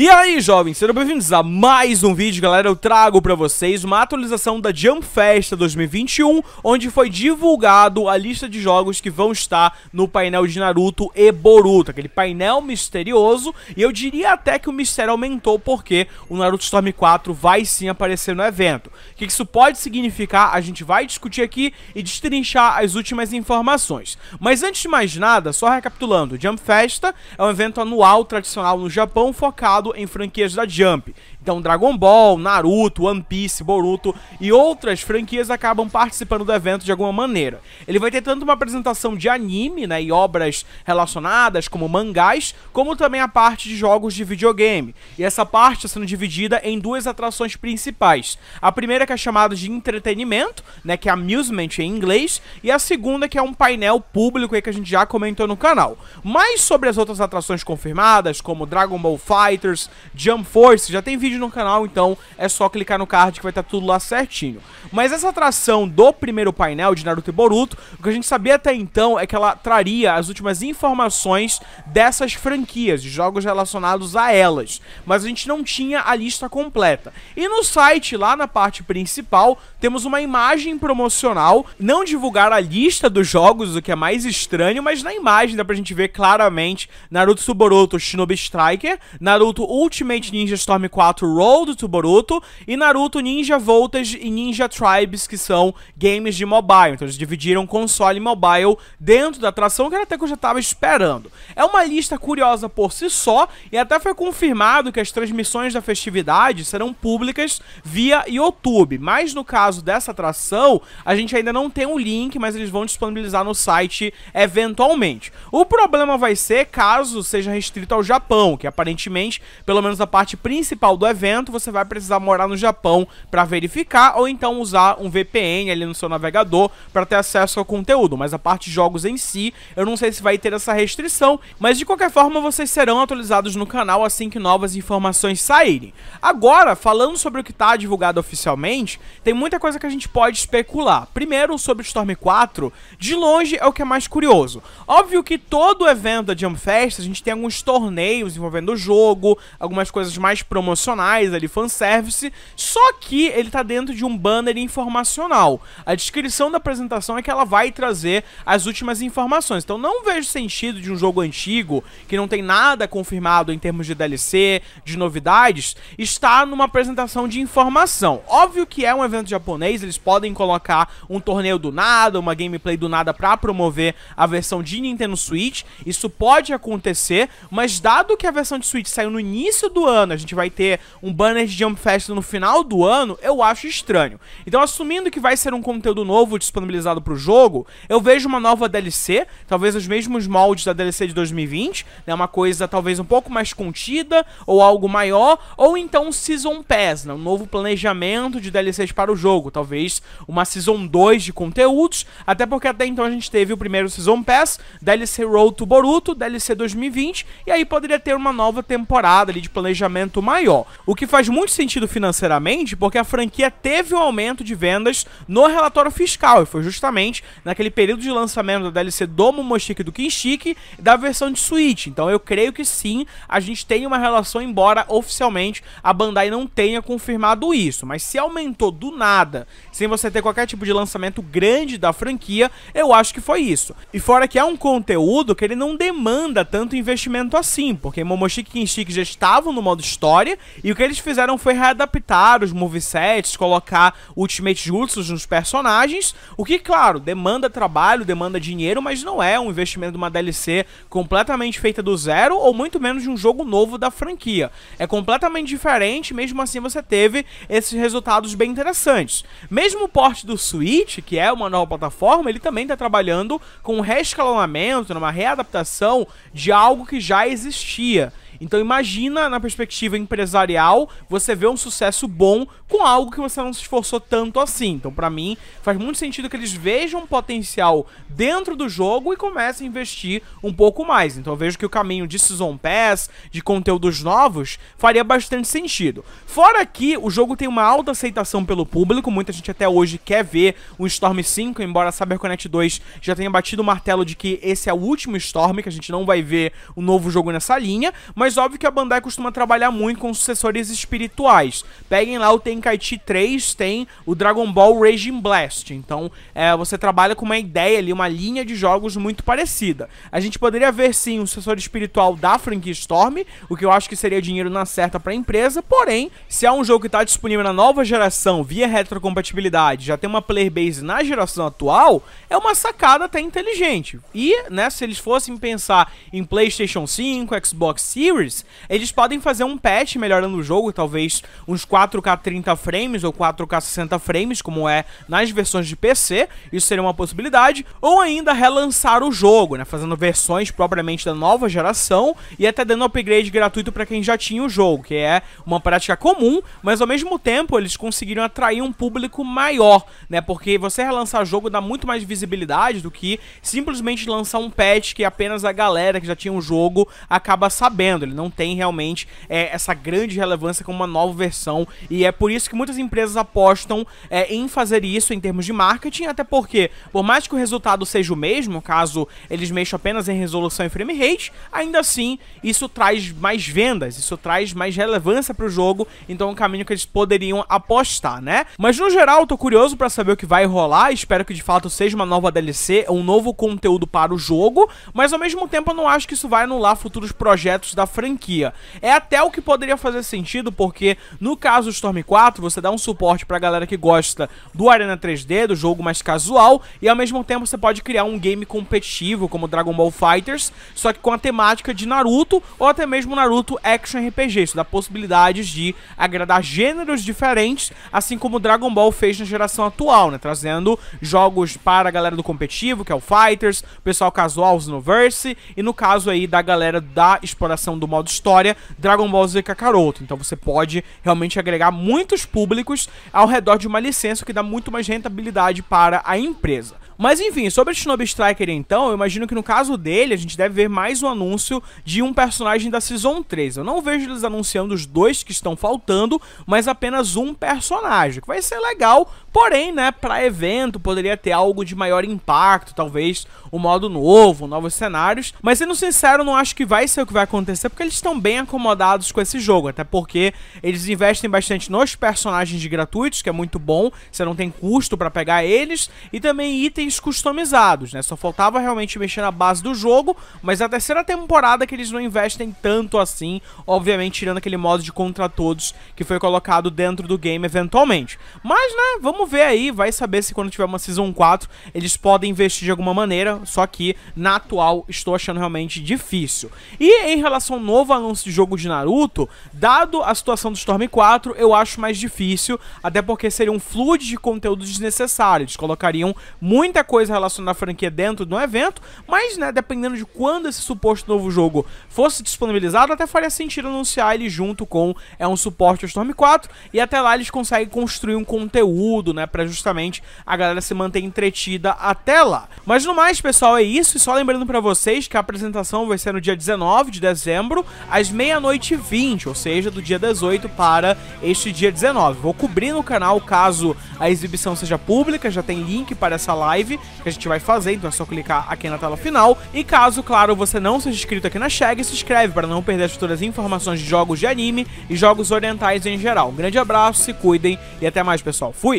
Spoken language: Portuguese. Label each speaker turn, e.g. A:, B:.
A: E aí, jovens, sejam bem-vindos a mais um vídeo, galera. Eu trago pra vocês uma atualização da Jump Festa 2021, onde foi divulgado a lista de jogos que vão estar no painel de Naruto e Boruto, aquele painel misterioso. E eu diria até que o mistério aumentou, porque o Naruto Storm 4 vai sim aparecer no evento. O que isso pode significar, a gente vai discutir aqui e destrinchar as últimas informações. Mas antes de mais nada, só recapitulando, Jump Festa é um evento anual tradicional no Japão focado em franquias da Jump. Então, Dragon Ball, Naruto, One Piece, Boruto e outras franquias acabam participando do evento de alguma maneira. Ele vai ter tanto uma apresentação de anime, né, e obras relacionadas, como mangás, como também a parte de jogos de videogame. E essa parte está sendo dividida em duas atrações principais. A primeira que é chamada de entretenimento, né, que é amusement em inglês, e a segunda que é um painel público aí que a gente já comentou no canal. Mais sobre as outras atrações confirmadas, como Dragon Ball Fighters, Jump Force, já tem vídeo vídeo no canal, então é só clicar no card que vai estar tá tudo lá certinho. Mas essa atração do primeiro painel de Naruto e Boruto, o que a gente sabia até então é que ela traria as últimas informações dessas franquias, de jogos relacionados a elas, mas a gente não tinha a lista completa. E no site, lá na parte principal, temos uma imagem promocional, não divulgar a lista dos jogos, o que é mais estranho, mas na imagem dá pra gente ver claramente Naruto to Shinobi Striker, Naruto Ultimate Ninja Storm 4 Road to Boruto e Naruto Ninja Voltage e Ninja Tribes, que são games de mobile. Então eles dividiram console e mobile dentro da atração, que era até que eu já tava esperando. É uma lista curiosa por si só e até foi confirmado que as transmissões da festividade serão públicas via YouTube, mas no caso caso dessa atração, a gente ainda não tem o um link, mas eles vão disponibilizar no site eventualmente. O problema vai ser caso seja restrito ao Japão, que aparentemente, pelo menos a parte principal do evento, você vai precisar morar no Japão para verificar ou então usar um VPN ali no seu navegador para ter acesso ao conteúdo, mas a parte de jogos em si, eu não sei se vai ter essa restrição, mas de qualquer forma vocês serão atualizados no canal assim que novas informações saírem. Agora, falando sobre o que está divulgado oficialmente, tem muita muita coisa que a gente pode especular. Primeiro, sobre Storm 4, de longe é o que é mais curioso. Óbvio que todo o evento da Jump Fest, a gente tem alguns torneios envolvendo o jogo, algumas coisas mais promocionais ali, fanservice, só que ele tá dentro de um banner informacional. A descrição da apresentação é que ela vai trazer as últimas informações. Então não vejo sentido de um jogo antigo, que não tem nada confirmado em termos de DLC, de novidades, estar numa apresentação de informação. Óbvio que é um evento de japonês, eles podem colocar um torneio do nada, uma gameplay do nada para promover a versão de Nintendo Switch. Isso pode acontecer, mas dado que a versão de Switch saiu no início do ano, a gente vai ter um banner de Jump Fest no final do ano, eu acho estranho. Então, assumindo que vai ser um conteúdo novo disponibilizado para o jogo, eu vejo uma nova DLC, talvez os mesmos moldes da DLC de 2020, né, uma coisa talvez um pouco mais contida ou algo maior, ou então um Season Pass, né, um novo planejamento de DLCs para o jogo jogo, talvez uma Season 2 de conteúdos, até porque até então a gente teve o primeiro Season Pass, DLC Road to Boruto, DLC 2020, e aí poderia ter uma nova temporada ali de planejamento maior. O que faz muito sentido financeiramente, porque a franquia teve um aumento de vendas no relatório fiscal, e foi justamente naquele período de lançamento da DLC do Momoshiki do Kinshiki, da versão de Switch. Então eu creio que sim, a gente tem uma relação, embora oficialmente a Bandai não tenha confirmado isso, mas se aumentou do nada sem você ter qualquer tipo de lançamento grande da franquia, eu acho que foi isso. E fora que é um conteúdo que ele não demanda tanto investimento assim, porque Momoshiki e Kinshiki já estavam no modo história, e o que eles fizeram foi readaptar os movesets, colocar Ultimate Jutsus nos personagens, o que, claro, demanda trabalho, demanda dinheiro, mas não é um investimento de uma DLC completamente feita do zero, ou muito menos de um jogo novo da franquia. É completamente diferente, mesmo assim você teve esses resultados bem interessantes isso. Mesmo o porte do Switch, que é uma nova plataforma, ele também está trabalhando com um reescalonamento, numa readaptação de algo que já existia. Então imagina na perspectiva empresarial, você vê um sucesso bom com algo que você não se esforçou tanto assim. Então para mim faz muito sentido que eles vejam potencial dentro do jogo e comecem a investir um pouco mais. Então eu vejo que o caminho de Season Pass, de conteúdos novos, faria bastante sentido. Fora que o jogo tem uma alta aceitação pelo público, muita gente até hoje quer ver o Storm 5, embora CyberConnect 2 já tenha batido o martelo de que esse é o último Storm, que a gente não vai ver o um novo jogo nessa linha, mas mas óbvio que a Bandai costuma trabalhar muito com sucessores espirituais. Peguem lá o Tenkaichi 3, tem o Dragon Ball Raging Blast. Então, é, você trabalha com uma ideia ali, uma linha de jogos muito parecida. A gente poderia ver sim um sucessor espiritual da franquia Storm, o que eu acho que seria dinheiro na certa para a empresa. Porém, se há é um jogo que está disponível na nova geração via retrocompatibilidade, já tem uma player base na geração atual, é uma sacada até inteligente. E, né, se eles fossem pensar em PlayStation 5, Xbox Series Series, eles podem fazer um patch melhorando o jogo, talvez uns 4K 30 frames ou 4K 60 frames, como é nas versões de PC, isso seria uma possibilidade, ou ainda relançar o jogo, né, fazendo versões propriamente da nova geração e até dando upgrade gratuito para quem já tinha o jogo, que é uma prática comum, mas ao mesmo tempo eles conseguiram atrair um público maior, né, porque você relançar o jogo dá muito mais visibilidade do que simplesmente lançar um patch que apenas a galera que já tinha o jogo acaba sabendo. Né. Ele não tem realmente é, essa grande relevância como uma nova versão. E é por isso que muitas empresas apostam é, em fazer isso em termos de marketing, até porque, por mais que o resultado seja o mesmo, caso eles mexam apenas em resolução e frame rate, ainda assim isso traz mais vendas, isso traz mais relevância para o jogo. Então é um caminho que eles poderiam apostar, né? Mas no geral, eu tô curioso para saber o que vai rolar. Espero que de fato seja uma nova DLC, um novo conteúdo para o jogo. Mas ao mesmo tempo, eu não acho que isso vai anular futuros projetos da franquia. É até o que poderia fazer sentido, porque no caso do Storm 4, você dá um suporte pra galera que gosta do Arena 3D, do jogo mais casual, e ao mesmo tempo você pode criar um game competitivo, como Dragon Ball Fighters, só que com a temática de Naruto, ou até mesmo Naruto Action RPG. Isso dá possibilidades de agradar gêneros diferentes, assim como Dragon Ball fez na geração atual, né? Trazendo jogos para a galera do competitivo, que é o Fighters, o pessoal casual, os Noverse, e no caso aí da galera da exploração do modo história Dragon Ball Z Kakaroto. Então você pode realmente agregar muitos públicos ao redor de uma licença que dá muito mais rentabilidade para a empresa. Mas enfim, sobre Shinobi Striker então, eu imagino que no caso dele a gente deve ver mais um anúncio de um personagem da Season 3. Eu não vejo eles anunciando os dois que estão faltando, mas apenas um personagem, que vai ser legal Porém, né, para evento poderia ter algo de maior impacto, talvez um modo novo, novos cenários. Mas sendo sincero, não acho que vai ser o que vai acontecer, porque eles estão bem acomodados com esse jogo. Até porque eles investem bastante nos personagens gratuitos, que é muito bom, você não tem custo para pegar eles, e também itens customizados, né? Só faltava realmente mexer na base do jogo, mas a terceira temporada que eles não investem tanto assim, obviamente tirando aquele modo de contra todos que foi colocado dentro do game eventualmente. Mas, né, vamos ver aí, vai saber se quando tiver uma Season 4 eles podem investir de alguma maneira, só que na atual estou achando realmente difícil. E em relação ao novo anúncio de jogo de Naruto, dado a situação do Storm 4, eu acho mais difícil, até porque seria um fluxo de conteúdo desnecessário, eles colocariam muita coisa relacionada à franquia dentro do evento, mas né, dependendo de quando esse suposto novo jogo fosse disponibilizado, até faria sentido anunciar ele junto com é um suporte ao Storm 4 e até lá eles conseguem construir um conteúdo conteúdo, né? Pra justamente a galera se manter entretida até lá. Mas no mais, pessoal, é isso. E só lembrando pra vocês que a apresentação vai ser no dia 19 de dezembro, às meia-noite e 20, ou seja, do dia 18 para este dia 19. Vou cobrir no canal caso a exibição seja pública, já tem link para essa live que a gente vai fazer, então é só clicar aqui na tela final. E caso, claro, você não seja inscrito aqui na chega, se inscreve para não perder as futuras informações de jogos de anime e jogos orientais em geral. Um grande abraço, se cuidem e até mais, pessoal. Fui!